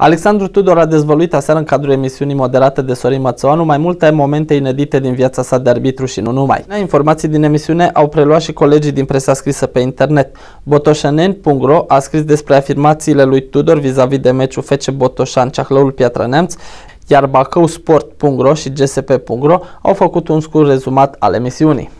Alexandru Tudor a dezvăluit aseară în cadrul emisiunii moderate de Sorin Mațoanu mai multe momente inedite din viața sa de arbitru și nu numai. Informații din emisiune au preluat și colegii din presa scrisă pe internet. Botoșanen.ro a scris despre afirmațiile lui Tudor vis-a-vis -vis de meciul FC Botoșan Ceahlăul Piatra Neamț, iar Sport.ro și gsp.ro au făcut un scurt rezumat al emisiunii.